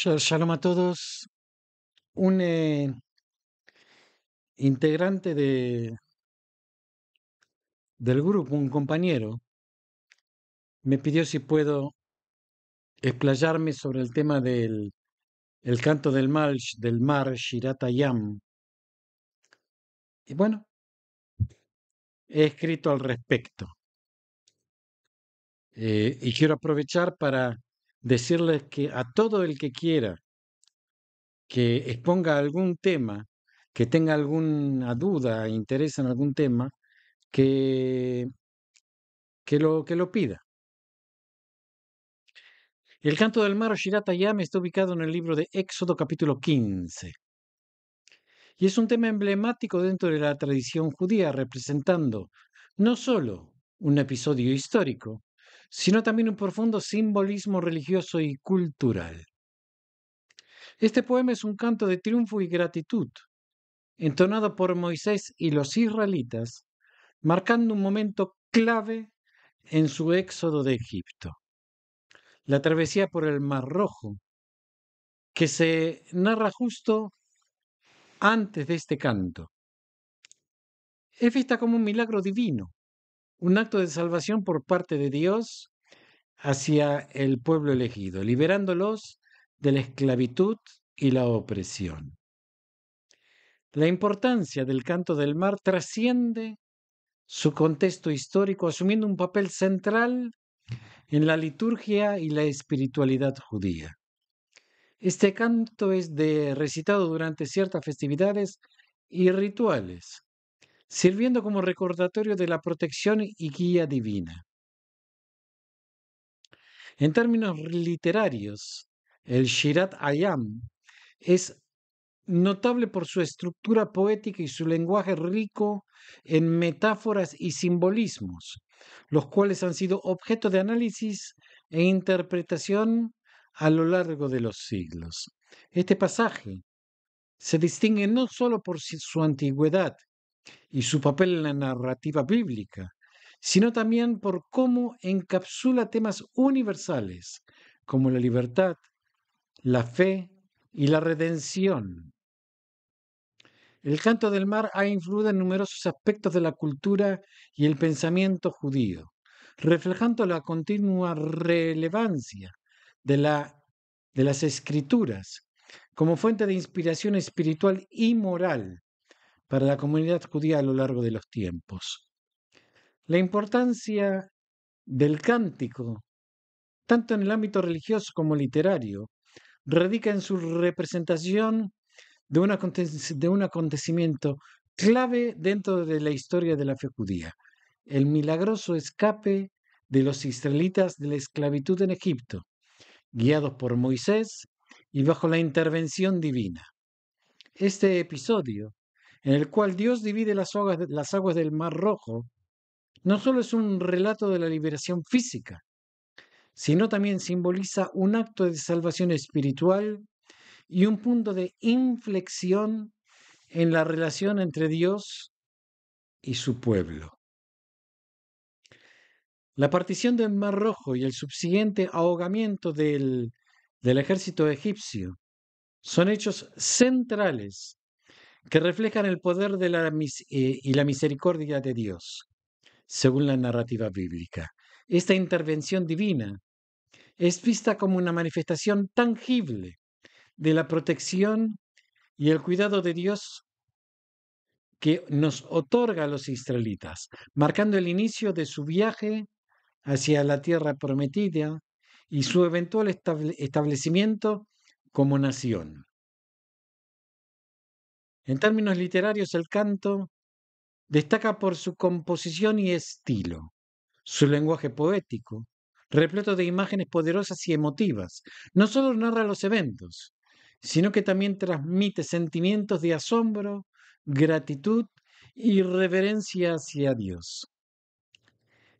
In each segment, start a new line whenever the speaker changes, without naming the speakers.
Shalom a todos. Un eh, integrante de, del grupo, un compañero, me pidió si puedo explayarme sobre el tema del el canto del mar del mar, Shiratayam. Y bueno, he escrito al respecto. Eh, y quiero aprovechar para decirles que a todo el que quiera que exponga algún tema, que tenga alguna duda, interés en algún tema, que, que, lo, pida. El canto del mar Shirata está ubicado en el libro de Éxodo capítulo 15. Y es un tema emblemático dentro de la tradición judía, representando no solo un episodio histórico, sino también un profundo simbolismo religioso y cultural. Este poema es un canto de triunfo y gratitud, entonado por Moisés y los israelitas, marcando un momento clave en su éxodo de Egipto, la travesía por el Mar Rojo, que se narra justo antes de este canto. Es vista como un milagro divino, un acto de salvación por parte de Dios hacia el pueblo elegido, liberándolos de la esclavitud y la opresión. La importancia del canto del mar trasciende su contexto histórico, asumiendo un papel central en la liturgia y la espiritualidad judía. Este canto es de recitado durante ciertas festividades y rituales, sirviendo como recordatorio de la protección y guía divina. En términos literarios, el Shirat Ayam es notable por su estructura poética y su lenguaje rico en metáforas y simbolismos, los cuales han sido objeto de análisis e interpretación a lo largo de los siglos. Este pasaje se distingue no solo por su antigüedad, y su papel en la narrativa bíblica, sino también por cómo encapsula temas universales como la libertad, la fe y la redención. El canto del mar ha influido en numerosos aspectos de la cultura y el pensamiento judío, reflejando la continua relevancia de, la, de las escrituras como fuente de inspiración espiritual y moral para la comunidad judía a lo largo de los tiempos. La importancia del cántico, tanto en el ámbito religioso como literario, radica en su representación de un, acontecimiento clave dentro de la historia de la fe judía, el milagroso escape de los israelitas de la esclavitud en Egipto, guiados por Moisés y bajo la intervención divina. Este episodio en el cual Dios divide las aguas, del Mar Rojo, no solo es un relato de la liberación física, sino también simboliza un acto de salvación espiritual y un punto de inflexión en la relación entre Dios y su pueblo. La partición del Mar Rojo y el subsiguiente ahogamiento del, del ejército egipcio son hechos centrales que reflejan el poder de la eh, y la misericordia de Dios, según la narrativa bíblica. Esta intervención divina es vista como una manifestación tangible de la protección y el cuidado de Dios que nos otorga a los israelitas, marcando el inicio de su viaje hacia la tierra prometida y su eventual establecimiento como nación. En términos literarios, el canto destaca por su composición y estilo, su lenguaje poético, repleto de imágenes poderosas y emotivas. No solo narra los eventos, sino que también transmite sentimientos de asombro, gratitud y reverencia hacia Dios.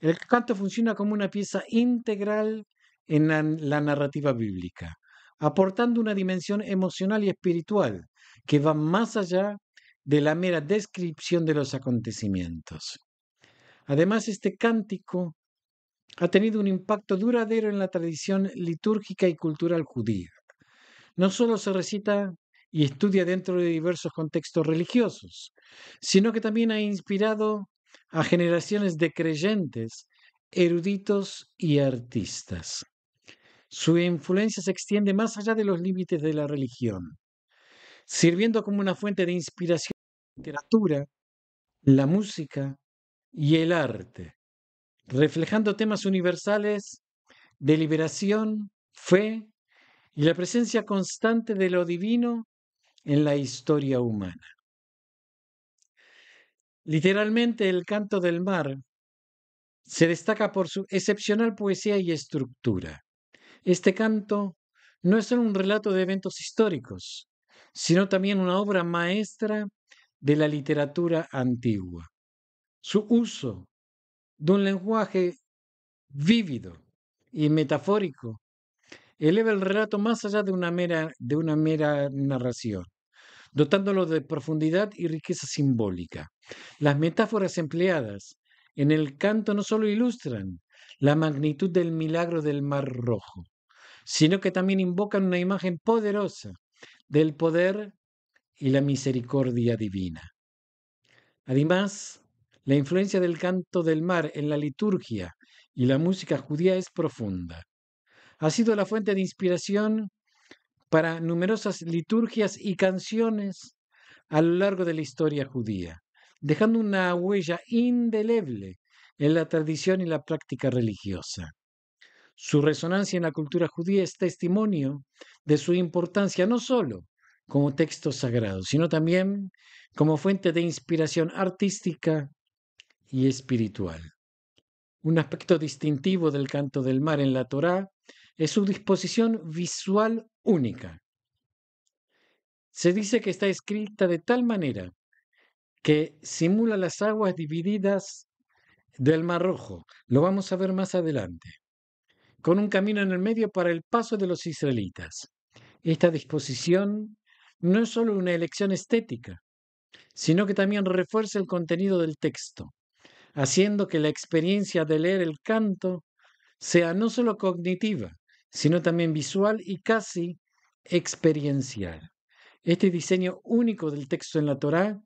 El canto funciona como una pieza integral en la, narrativa bíblica, aportando una dimensión emocional y espiritual que va más allá de la mera descripción de los acontecimientos. Además, este cántico ha tenido un impacto duradero en la tradición litúrgica y cultural judía. No solo se recita y estudia dentro de diversos contextos religiosos, sino que también ha inspirado a generaciones de creyentes, eruditos y artistas. Su influencia se extiende más allá de los límites de la religión sirviendo como una fuente de inspiración la literatura, la música y el arte, reflejando temas universales de liberación, fe y la presencia constante de lo divino en la historia humana. Literalmente el canto del mar se destaca por su excepcional poesía y estructura. Este canto no es solo un relato de eventos históricos, sino también una obra maestra de la literatura antigua. Su uso de un lenguaje vívido y metafórico eleva el relato más allá de una mera, de una mera narración dotándolo de profundidad y riqueza simbólica. Las metáforas empleadas en el canto no solo ilustran la magnitud del milagro del Mar Rojo, sino que también invocan una imagen poderosa del poder y la misericordia divina. Además, la influencia del canto del mar en la liturgia y la música judía es profunda. Ha sido la fuente de inspiración para numerosas liturgias y canciones a lo largo de la historia judía, dejando una huella indeleble en la tradición y la práctica religiosa. Su resonancia en la cultura judía es testimonio de su importancia no solo como texto sagrado, sino también como fuente de inspiración artística y espiritual. Un aspecto distintivo del canto del mar en la Torá es su disposición visual única. Se dice que está escrita de tal manera que simula las aguas divididas del Mar Rojo. Lo vamos a ver más adelante con un camino en el medio para el paso de los israelitas. Esta disposición no es solo una elección estética, sino que también refuerza el contenido del texto, haciendo que la experiencia de leer el canto sea no solo cognitiva, sino también visual y casi experiencial. Este diseño único del texto en la Torá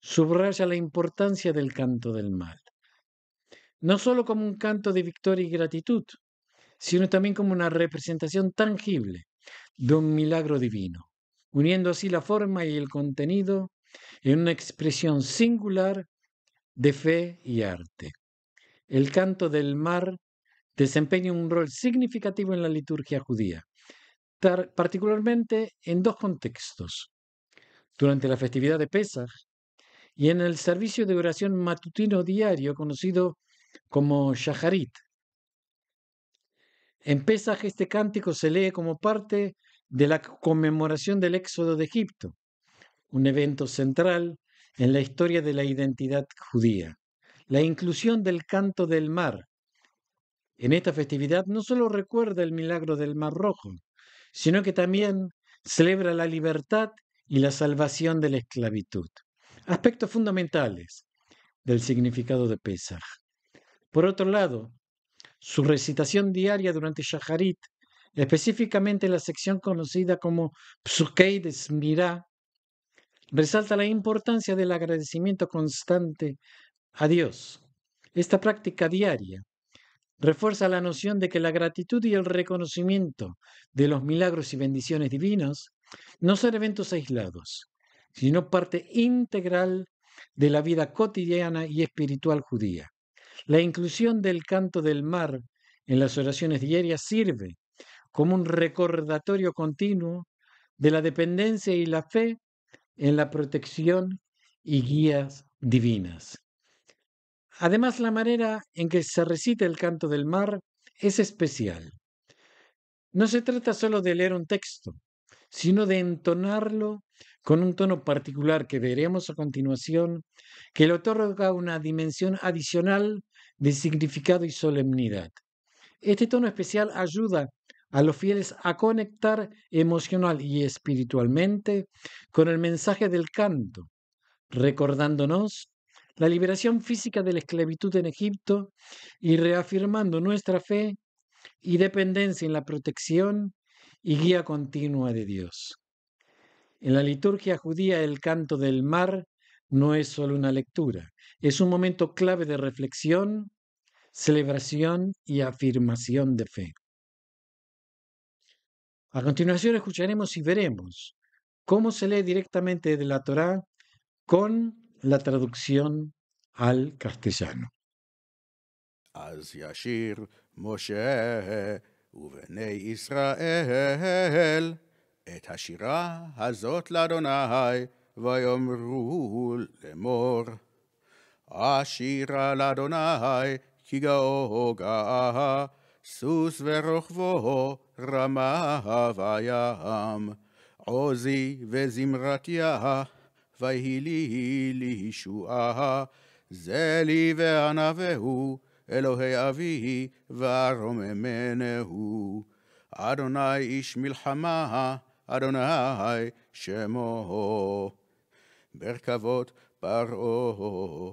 subraya la importancia del canto del mal, no solo como un canto de victoria y gratitud, sino también como una representación tangible de un milagro divino, uniendo así la forma y el contenido en una expresión singular de fe y arte. El canto del mar desempeña un rol significativo en la liturgia judía, particularmente en dos contextos. Durante la festividad de Pesach y en el servicio de oración matutino diario conocido como Shaharit, en Pesaj este cántico se lee como parte de la conmemoración del éxodo de Egipto, un evento central en la historia de la identidad judía. La inclusión del canto del mar en esta festividad no solo recuerda el milagro del Mar Rojo, sino que también celebra la libertad y la salvación de la esclavitud, aspectos fundamentales del significado de Pesaj. Por otro lado, su recitación diaria durante Shaharit, específicamente en la sección conocida como Psukei de resalta la importancia del agradecimiento constante a Dios. Esta práctica diaria refuerza la noción de que la gratitud y el reconocimiento de los milagros y bendiciones divinos no son eventos aislados, sino parte integral de la vida cotidiana y espiritual judía. La inclusión del canto del mar en las oraciones diarias sirve como un recordatorio continuo de la dependencia y la fe en la protección y guías divinas. Además, la manera en que se recita el canto del mar es especial. No se trata solo de leer un texto, sino de entonarlo con un tono particular que veremos a continuación, que le otorga una dimensión adicional de significado y solemnidad. Este tono especial ayuda a los fieles a conectar emocional y espiritualmente con el mensaje del canto, recordándonos la liberación física de la esclavitud en Egipto y reafirmando nuestra fe y dependencia en la protección y guía continua de Dios. En la liturgia judía el canto del mar no es solo una lectura, es un momento clave de reflexión, celebración y afirmación de fe. A continuación escucharemos y veremos cómo se lee directamente de la Torá con la traducción al castellano.
Israel אשירה לאדוני, כי גאו גאה, סוס ורוכבו רמה וים. עוזי וזמרת יה, ויהי לי לישועה, זה לי וענווהו, אלוהי אבי וארוממנהו. אדוני איש מלחמה, אדוני שמו. ברכבות פרעה,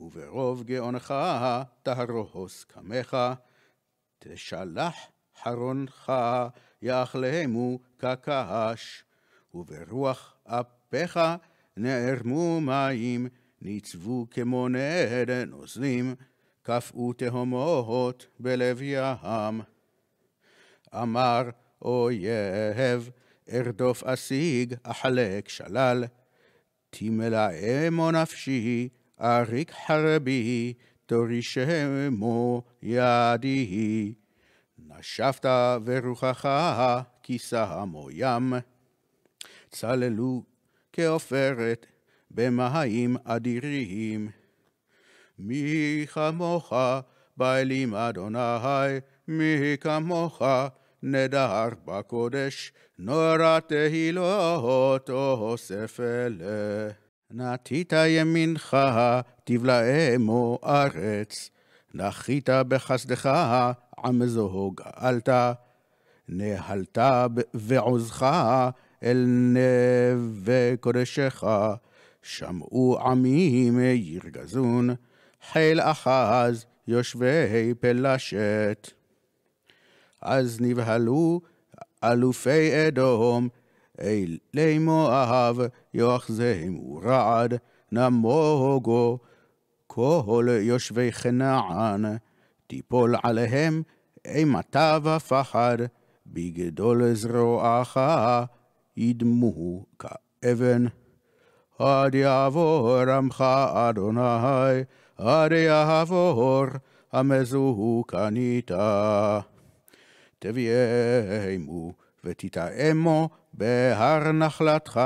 וברוב גאונך תהרוס קמך, תשלח חרונך יאכלהמו כקש, וברוח אפיך נערמו מים, ניצבו כמו נד נוזלים, קפאו תהומות בלב ים. אמר אויב, ארדוף אשיג, אחלק שלל, תמלאמו נפשי, אריק חרבי, שמו ידי. נשבת ורוחך כיסה עמו ים. צללו כעופרת במים אדירים. מי כמוך באלים אדוני, מי כמוך נדר בקודש, נורא תהילות אוסף אלה. נטית ימינך, תבלע אמו ארץ. נחית בחסדך, עם זוהוג גאלת. נהלת בעוזך אל נווה קודשך. שמעו עמים ירגזון, חיל אחז יושבי פלשת. אז נבהלו אלופי אדום לימו אהב, יאחזהו ורעד, נמוגו כל יושבי חנען, תיפול עליהם אימתה ופחד, בגדול זרועך ידמו כאבן. עד יעבור עמך אדוני, עד יעבור המזוהו קנית. תביאמו ותתאמו בהר נחלתך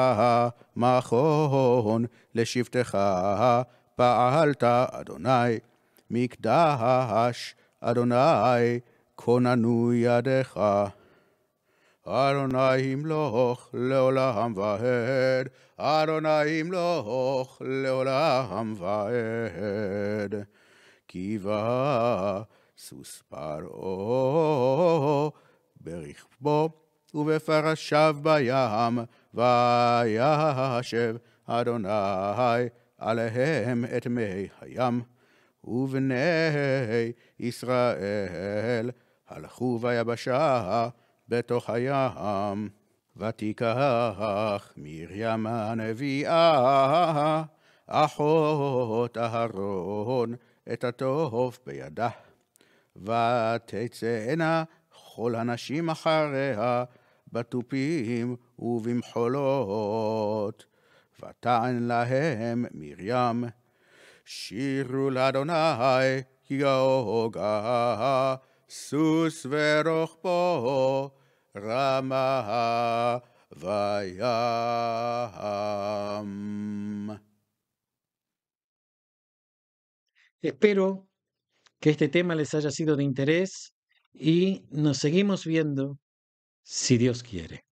מכון, לשבטך פעלת, אדוני. מקדש, אדוני, כוננו ידיך. אדוני ימלוך לעולם ועד, אדוני ימלוך לעולם ועד. כי בא סוס פרעה ברכבו ובפרשיו בים, וישב אדוני עליהם את מי הים, ובני ישראל הלכו ביבשה בתוך הים. ותיקח מרים הנביאה, אחות אהרון, את הטוב בידה. ותצאנה כל הנשים אחריה, Batupim, Uvim Holot, Vatan lahem, Miriam, Shiruladonai, Higao, Gaha, Susverojpo, Ramaha, Vayam. Espero
que este tema les haya sido de interés y nos seguimos viendo si Dios quiere.